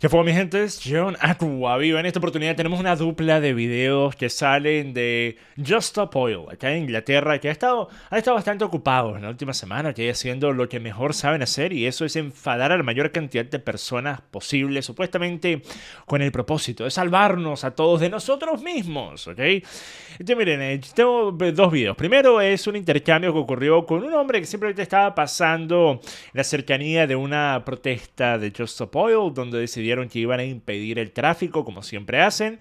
¿Qué fue mi gente? Es John Viva. En esta oportunidad tenemos una dupla de videos que salen de Just Stop Oil, acá en Inglaterra, que ha estado, bastante ocupados en la última semana, que haciendo lo que mejor saben hacer y eso es enfadar a la mayor cantidad de personas posible, supuestamente con el propósito de salvarnos a todos de nosotros mismos, ¿ok? Entonces este, miren, eh, tengo eh, dos videos. Primero es un intercambio que ocurrió con un hombre que simplemente estaba pasando en la cercanía de una protesta de Just Stop Oil, donde decidió que iban a impedir el tráfico, como siempre hacen.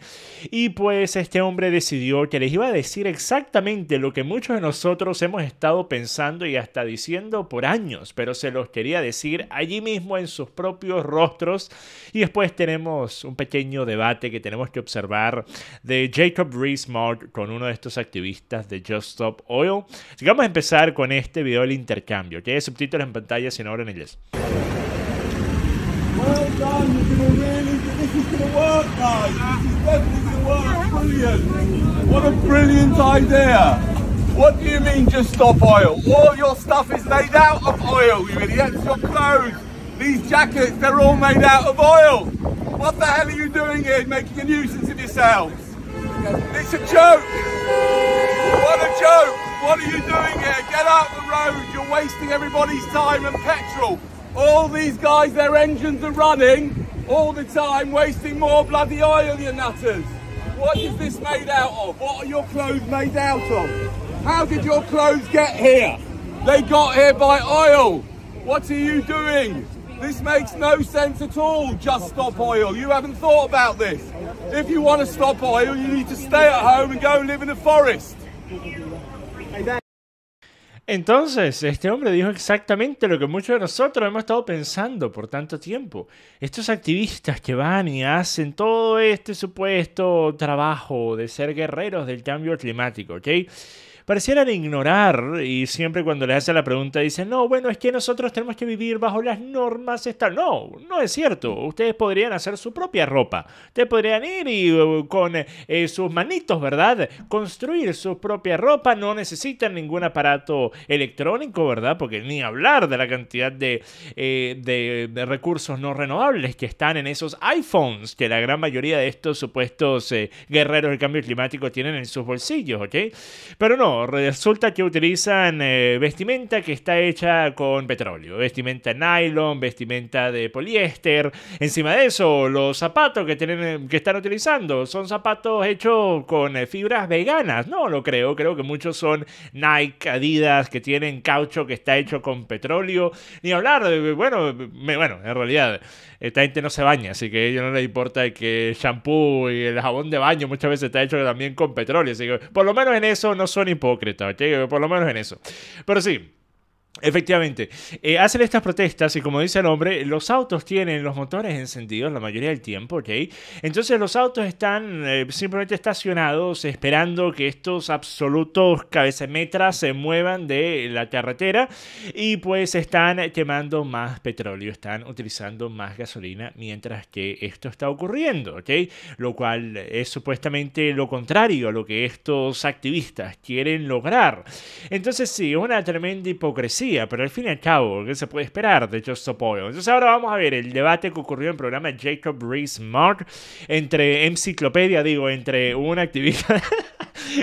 Y pues este hombre decidió que les iba a decir exactamente lo que muchos de nosotros hemos estado pensando y hasta diciendo por años, pero se los quería decir allí mismo en sus propios rostros. Y después tenemos un pequeño debate que tenemos que observar de Jacob Rees-Mogg con uno de estos activistas de Just Stop Oil. Así vamos a empezar con este video del intercambio, que hay subtítulos en pantalla, sin ahora en inglés. Well done, you're going to really, this is going to work guys, this is definitely going to work, brilliant. What a brilliant idea. What do you mean just stop oil? All your stuff is made out of oil, you idiots, your clothes. These jackets, they're all made out of oil. What the hell are you doing here, making a nuisance of yourselves? It's a joke. What a joke. What are you doing here? Get out the road. You're wasting everybody's time and petrol. All these guys, their engines are running all the time, wasting more bloody oil, you nutters. What is this made out of? What are your clothes made out of? How did your clothes get here? They got here by oil. What are you doing? This makes no sense at all, just stop oil. You haven't thought about this. If you want to stop oil, you need to stay at home and go live in a forest. Entonces, este hombre dijo exactamente lo que muchos de nosotros hemos estado pensando por tanto tiempo. Estos activistas que van y hacen todo este supuesto trabajo de ser guerreros del cambio climático, ¿ok? parecieran ignorar y siempre cuando les hacen la pregunta dicen, no, bueno, es que nosotros tenemos que vivir bajo las normas No, no es cierto. Ustedes podrían hacer su propia ropa. Ustedes podrían ir y uh, con eh, sus manitos, ¿verdad? Construir su propia ropa. No necesitan ningún aparato electrónico, ¿verdad? Porque ni hablar de la cantidad de, eh, de, recursos no renovables que están en esos iPhones que la gran mayoría de estos supuestos eh, guerreros del cambio climático tienen en sus bolsillos, ¿ok? Pero no, resulta que utilizan eh, vestimenta que está hecha con petróleo, vestimenta nylon, vestimenta de poliéster. Encima de eso, los zapatos que, tienen, que están utilizando son zapatos hechos con eh, fibras veganas. No lo creo, creo que muchos son Nike, Adidas, que tienen caucho que está hecho con petróleo. Ni hablar, de, bueno, bueno, en realidad, esta gente no se baña, así que a ellos no les importa que el shampoo y el jabón de baño muchas veces está hecho también con petróleo. Así que por lo menos en eso no son importantes por lo menos en eso. Pero sí, Efectivamente, eh, hacen estas protestas y como dice el hombre, los autos tienen los motores encendidos la mayoría del tiempo, ¿ok? Entonces los autos están eh, simplemente estacionados esperando que estos absolutos cabecemetras se muevan de la carretera y pues están quemando más petróleo, están utilizando más gasolina mientras que esto está ocurriendo, ¿ok? Lo cual es supuestamente lo contrario a lo que estos activistas quieren lograr. Entonces sí, es una tremenda hipocresía pero al fin y al cabo, ¿qué se puede esperar de Just a Entonces ahora vamos a ver el debate que ocurrió en el programa Jacob Rees-Mogg entre enciclopedia, digo, entre un activista...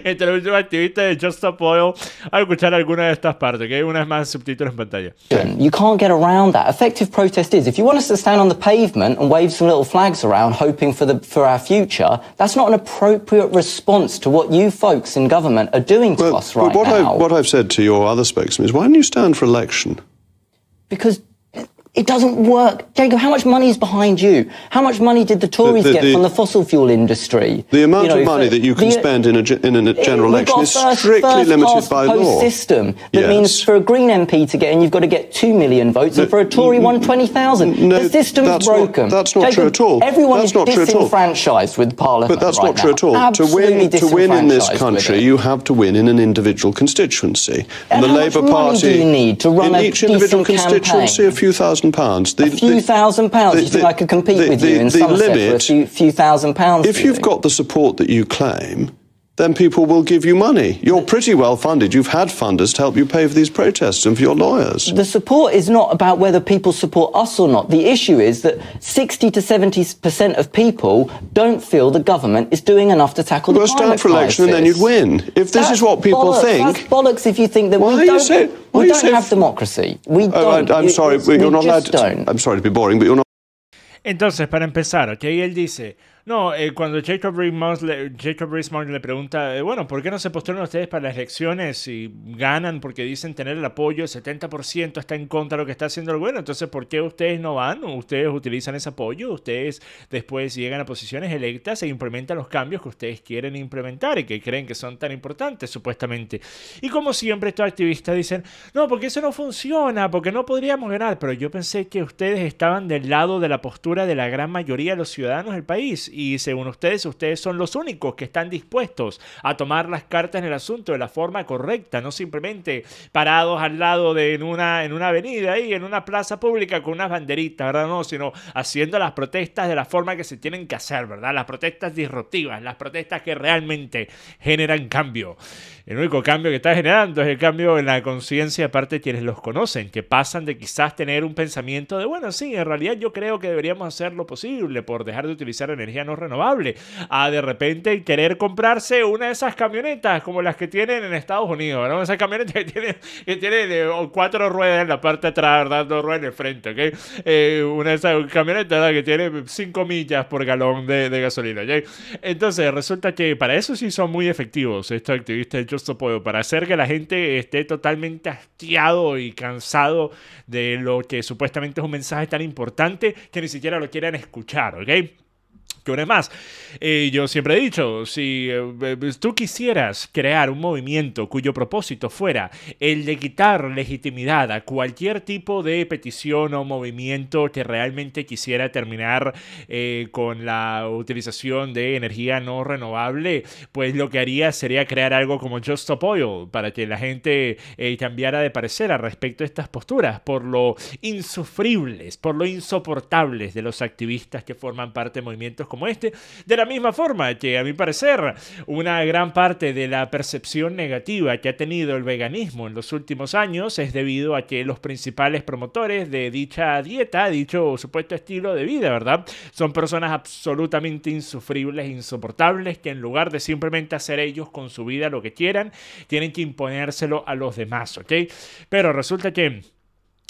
entre los último activista de Just Stop Oil a escuchar alguna de estas partes, que hay unas más subtítulos en pantalla. You can't get around that. Effective protest is if you want us to stand on the pavement and wave some little flags around hoping for the for our future, that's not an appropriate response to what you folks in government are doing to us right what now. what I've said to your other spokesman is why don't you stand stand for election? Because it doesn't work. Jacob, how much money is behind you? How much money did the Tories the, the, get the, from the fossil fuel industry? The amount you know, of money that you can spend in a, in a general election is first, strictly first limited by law. system that yes. means for a Green MP to get in, you've got to get 2 million votes, and for a Tory one hundred twenty thousand. No, the system's that's broken. Not, that's not Jacob, true at all. Everyone that's is not disenfranchised with Parliament. But that's right not true now. at all. Absolutely to win, to win in this country, you have to win in an individual constituency. And, and the Labour Party. do you need to run in each individual constituency, a few thousand thousand pounds. The, a few the, thousand pounds. The, you think I could compete with you in the Somerset limit, for a few, few thousand pounds? If you've got the support that you claim, then people will give you money. You're pretty well funded. You've had funders to help you pay for these protests and for your lawyers. The support is not about whether people support us or not. The issue is that 60 to 70% of people don't feel the government is doing enough to tackle well, the climate crisis. You stand for election and then you'd win. If this that's is what people bollocks, think... That's bollocks if you think that we don't, say, we don't say have democracy. We don't. Oh, I, am sorry, you're not allowed to, I'm sorry to be boring, but you're not... Entonces, para empezar, ok, él dice... No, eh, cuando Jacob Rees-Mogg le, pregunta, eh, bueno, ¿por qué no se postulan ustedes para las elecciones y ganan porque dicen tener el apoyo, el 70% está en contra de lo que está haciendo el gobierno? Entonces, ¿por qué ustedes no van? Ustedes utilizan ese apoyo, ustedes después llegan a posiciones electas e implementan los cambios que ustedes quieren implementar y que creen que son tan importantes, supuestamente. Y como siempre, estos activistas dicen, no, porque eso no funciona, porque no podríamos ganar. Pero yo pensé que ustedes estaban del lado de la postura de la gran mayoría de los ciudadanos del país y según ustedes, ustedes son los únicos que están dispuestos a tomar las cartas en el asunto de la forma correcta, no simplemente parados al lado de en una, en una avenida y en una plaza pública con unas banderitas, ¿verdad? No, sino haciendo las protestas de la forma que se tienen que hacer, ¿verdad? Las protestas disruptivas, las protestas que realmente generan cambio. El único cambio que está generando es el cambio en la conciencia, aparte de quienes los conocen, que pasan de quizás tener un pensamiento de, bueno, sí, en realidad yo creo que deberíamos hacer lo posible por dejar de utilizar energía no renovable, a de repente querer comprarse una de esas camionetas como las que tienen en Estados Unidos, ¿verdad? Esas camionetas que tiene eh, cuatro ruedas en la parte de atrás, dos ruedas en el frente, ¿ok? Eh, una de esas camionetas que tiene cinco millas por galón de, de gasolina, ¿ok? Entonces resulta que para eso sí son muy efectivos estos activistas de Just para hacer que la gente esté totalmente hastiado y cansado de lo que supuestamente es un mensaje tan importante que ni siquiera lo quieran escuchar, ¿ok? que una más. Eh, yo siempre he dicho, si eh, eh, tú quisieras crear un movimiento cuyo propósito fuera el de quitar legitimidad a cualquier tipo de petición o movimiento que realmente quisiera terminar con la utilización de energía no renovable, pues lo que haría sería crear algo como Just Stop Oil para que la gente cambiara de parecer al respecto de estas posturas, por lo insufribles, por lo insoportables de los activistas que forman parte de movimientos este. De la misma forma que, a mi parecer, una gran parte de la percepción negativa que ha tenido el veganismo en los últimos años es debido a que los principales promotores de dicha dieta, dicho supuesto estilo de vida, ¿verdad? Son personas absolutamente insufribles, insoportables, que en lugar de simplemente hacer ellos con su vida lo que quieran, tienen que imponérselo a los demás, ¿ok? Pero resulta que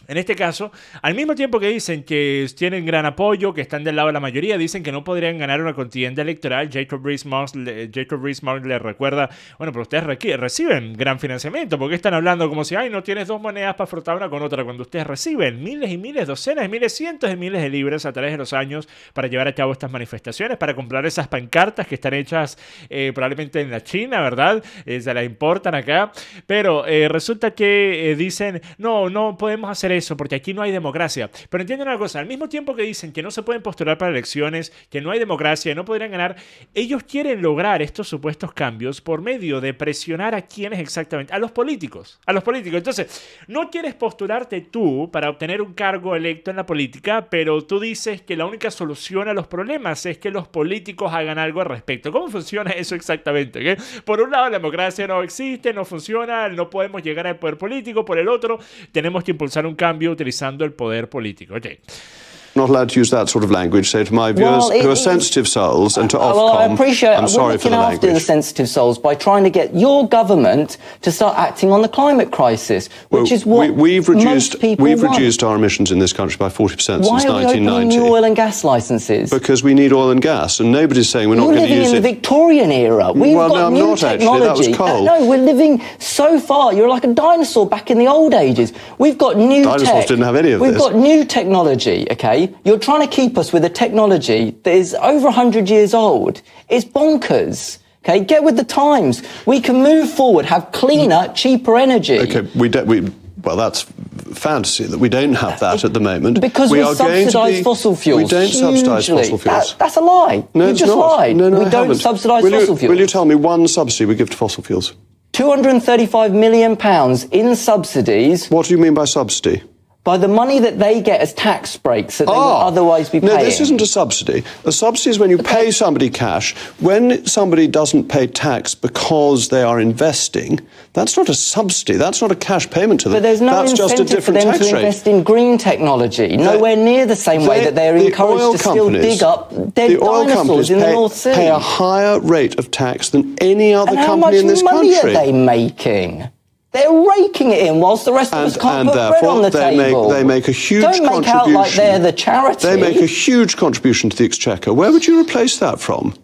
en este caso, al mismo tiempo que dicen que tienen gran apoyo, que están del lado de la mayoría, dicen que no podrían ganar una contienda electoral. Jacob Rees-Mogg le, Jacob Rees -Mogg le recuerda, bueno, pero ustedes reciben gran financiamiento, porque están hablando como si, ay, no tienes dos monedas para frotar una con otra, cuando ustedes reciben miles y miles, docenas y miles, cientos de miles de libras a través de los años para llevar a cabo estas manifestaciones, para comprar esas pancartas que están hechas eh, probablemente en la China, ¿verdad? Eh, se las importan acá, pero eh, resulta que dicen, no, no podemos hacer eso, porque aquí no hay democracia. Pero entienden una cosa, al mismo tiempo que dicen que no se pueden postular para elecciones, que no hay democracia, no podrían ganar, ellos quieren lograr estos supuestos cambios por medio de presionar a quienes exactamente, a los políticos, a los políticos. Entonces, no quieres postularte tú para obtener un cargo electo en la política, pero tú dices que la única solución a los problemas es que los políticos hagan algo al respecto. ¿Cómo funciona eso exactamente? ¿Qué? Por un lado, la democracia no existe, no funciona, no podemos llegar al poder político, por el otro, tenemos que impulsar un cambio utilizando el poder político. Okay. not allowed to use that sort of language, say, to my viewers well, it, who are sensitive souls and to Ofcom, well, I appreciate I'm sorry for the language. after the sensitive souls by trying to get your government to start acting on the climate crisis, which well, is what we, have reduced, We've want. reduced our emissions in this country by 40% since Why are we 1990. Opening oil and gas licenses? Because we need oil and gas, and nobody's saying we're not going to use it. living in the Victorian era. We've well, got no, I'm new not, technology. Actually. That was uh, coal. Uh, no, we're living so far. You're like a dinosaur back in the old ages. We've got new Dinosaurs tech. didn't have any of We've this. We've got new technology, okay? you're trying to keep us with a technology that is over 100 years old. It's bonkers. Okay, get with the times. We can move forward, have cleaner, cheaper energy. Okay, we, don't. we well, that's fantasy that we don't have that at the moment. Because we, we are subsidise fossil fuels. We don't subsidise fossil fuels. That, that's a lie. No, you just not. lied. No, no, we I don't subsidise fossil fuels. Will you tell me one subsidy we give to fossil fuels? £235 million in subsidies. What do you mean by subsidy? by the money that they get as tax breaks that they ah, would otherwise be paying. No, this isn't a subsidy. A subsidy is when you pay somebody cash. When somebody doesn't pay tax because they are investing, that's not a subsidy. That's not a cash payment to them. But there's no that's incentive just for them to rate. invest in green technology. Nowhere near the same they, way that they are the encouraged to still dig up dead the oil dinosaurs in pay, North Sea. Pay a higher rate of tax than any other and company in this country. How much money are they making? They're raking it in whilst the rest of and, us can't put bread on the they table. Make, they make a huge Don't make out like they're the charity. They make a huge contribution to the exchequer. Where would you replace that from?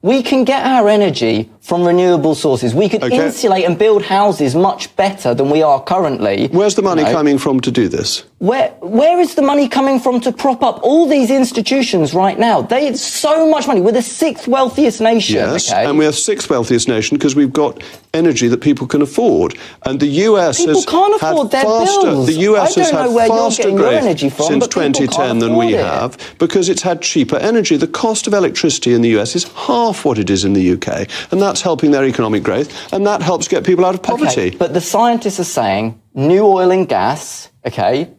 We can get our energy from renewable sources. We could okay. insulate and build houses much better than we are currently. Where's the money you know? coming from to do this? Where where is the money coming from to prop up all these institutions right now? They have so much money. We're the sixth wealthiest nation. Yes, okay? and we're the sixth wealthiest nation because we've got energy that people can afford, and the US people has can't afford their faster, bills. The US has had faster growth from, since 2010 than we it. have because it's had cheaper energy. The cost of electricity in the US is half what it is in the UK, and that's that's helping their economic growth, and that helps get people out of poverty. Okay, but the scientists are saying new oil and gas, okay,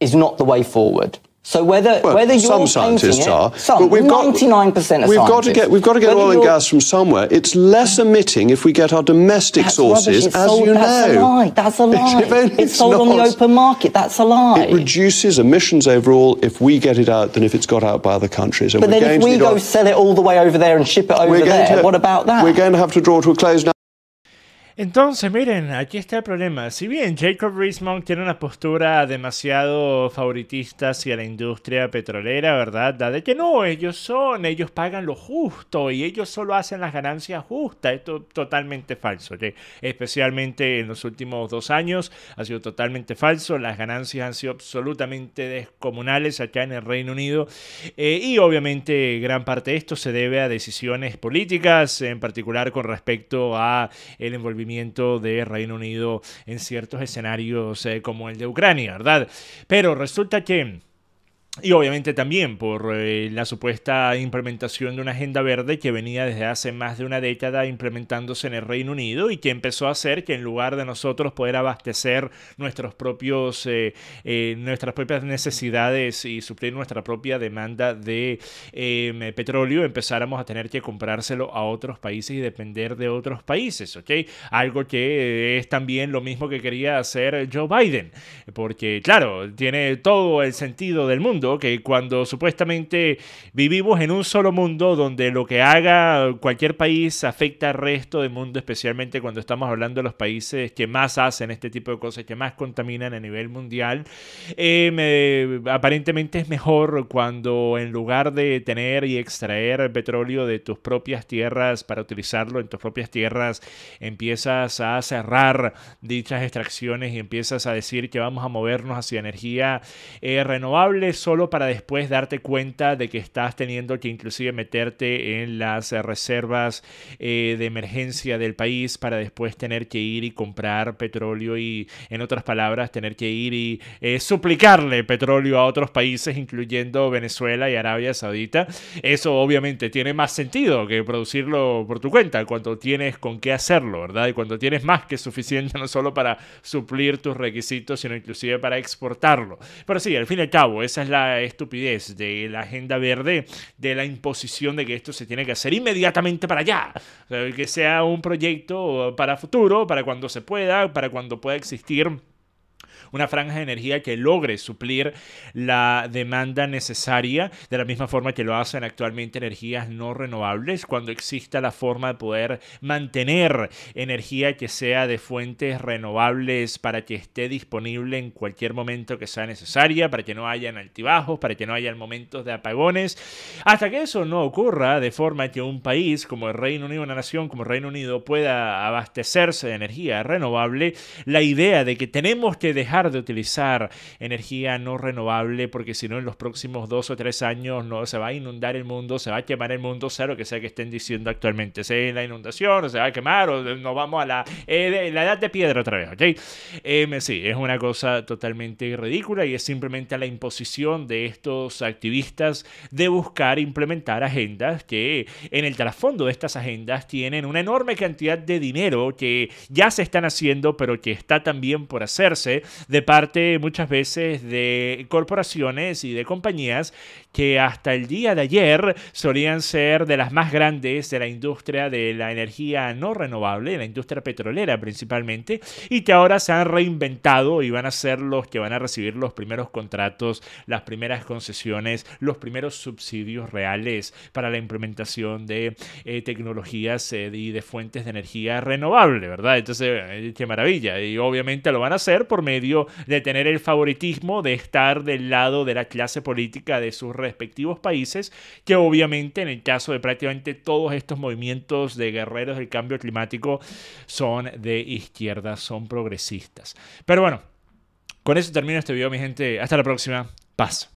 is not the way forward. So whether well, whether you're some scientists are, some, but we've got 99% of We've got to get we've got to get whether oil and gas from somewhere. It's less emitting if we get our domestic sources, as sold, you that's know. A lie. That's a lie. It, it's, sold not, on the open market. That's a lie. It reduces emissions overall if we get it out than if it's got out by other countries. And but then if we go sell it all the way over there and ship it over there, to, what about that? We're going to have to draw to a close now. Entonces, miren, aquí está el problema. Si bien Jacob rees tiene una postura demasiado favoritista hacia la industria petrolera, ¿verdad? Da de que no, ellos son, ellos pagan lo justo y ellos solo hacen las ganancias justas. Esto es totalmente falso, especialmente en los últimos dos años ha sido totalmente falso. Las ganancias han sido absolutamente descomunales acá en el Reino Unido eh, y obviamente gran parte de esto se debe a decisiones políticas, en particular con respecto a el envolvimiento de Reino Unido en ciertos escenarios eh, como el de Ucrania, ¿verdad? Pero resulta que y obviamente también por eh, la supuesta implementación de una agenda verde que venía desde hace más de una década implementándose en el Reino Unido y que empezó a hacer que en lugar de nosotros poder abastecer nuestros propios, eh, eh, nuestras propias necesidades y suplir nuestra propia demanda de em, petróleo, empezáramos a tener que comprárselo a otros países y depender de otros países, ¿ok? Algo que es también lo mismo que quería hacer Joe Biden, porque claro, tiene todo el sentido del mundo que cuando supuestamente vivimos en un solo mundo donde lo que haga cualquier país afecta al resto del mundo, especialmente cuando estamos hablando de los países que más hacen este tipo de cosas, que más contaminan a nivel mundial, em, eh, aparentemente es mejor cuando en lugar de tener y extraer petróleo de tus propias tierras para utilizarlo en tus propias tierras, empiezas a cerrar dichas extracciones y empiezas a decir que vamos a movernos hacia energía eh, renovable solo para después darte cuenta de que estás teniendo que inclusive meterte en las reservas eh, de emergencia del país para después tener que ir y comprar petróleo y, en otras palabras, tener que ir y eh, suplicarle petróleo a otros países, incluyendo Venezuela y Arabia Saudita. Eso obviamente tiene más sentido que producirlo por tu cuenta, cuando tienes con qué hacerlo, ¿verdad? Y cuando tienes más que suficiente, no solo para suplir tus requisitos, sino inclusive para exportarlo. Pero sí, al fin y al cabo, esa es la estupidez de la agenda verde, de la imposición de que esto se tiene que hacer inmediatamente para allá. que sea un proyecto para futuro, para cuando se pueda, para cuando pueda existir una franja de energía que logre suplir la demanda necesaria, de la misma forma que lo hacen actualmente energías no renovables, cuando exista la forma de poder mantener energía que sea de fuentes renovables para que esté disponible en cualquier momento que sea necesaria, para que no hayan altibajos, para que no haya momentos de apagones, hasta que eso no ocurra de forma que un país como el Reino Unido, una nación como el Reino Unido pueda abastecerse de energía renovable, la idea de que tenemos que dejar de utilizar energía no renovable porque si no en los próximos dos o tres años no se va a inundar el mundo, se va a quemar el mundo, sea lo que sea que estén diciendo actualmente, sea la inundación o se va a quemar o nos vamos a la, eh, la edad de piedra otra vez, ¿ok? Em, sí, es una cosa totalmente ridícula y es simplemente la imposición de estos activistas de buscar implementar agendas que en el trasfondo de estas agendas tienen una enorme cantidad de dinero que ya se están haciendo pero que está también por hacerse de parte muchas veces de corporaciones y de compañías que hasta el día de ayer solían ser de las más grandes de la industria de la energía no renovable, de la industria petrolera principalmente, y que ahora se han reinventado y van a ser los que van a recibir los primeros contratos, las primeras concesiones, los primeros subsidios reales para la implementación de eh, tecnologías eh, y de fuentes de energía renovable, ¿verdad? Entonces, eh, qué maravilla. Y obviamente lo van a hacer por medio de tener el favoritismo de estar del lado de la clase política de sus respectivos países, que obviamente en el caso de prácticamente todos estos movimientos de guerreros del cambio climático son de izquierda, son progresistas. Pero bueno, con eso termino este video, mi gente. Hasta la próxima. Paz.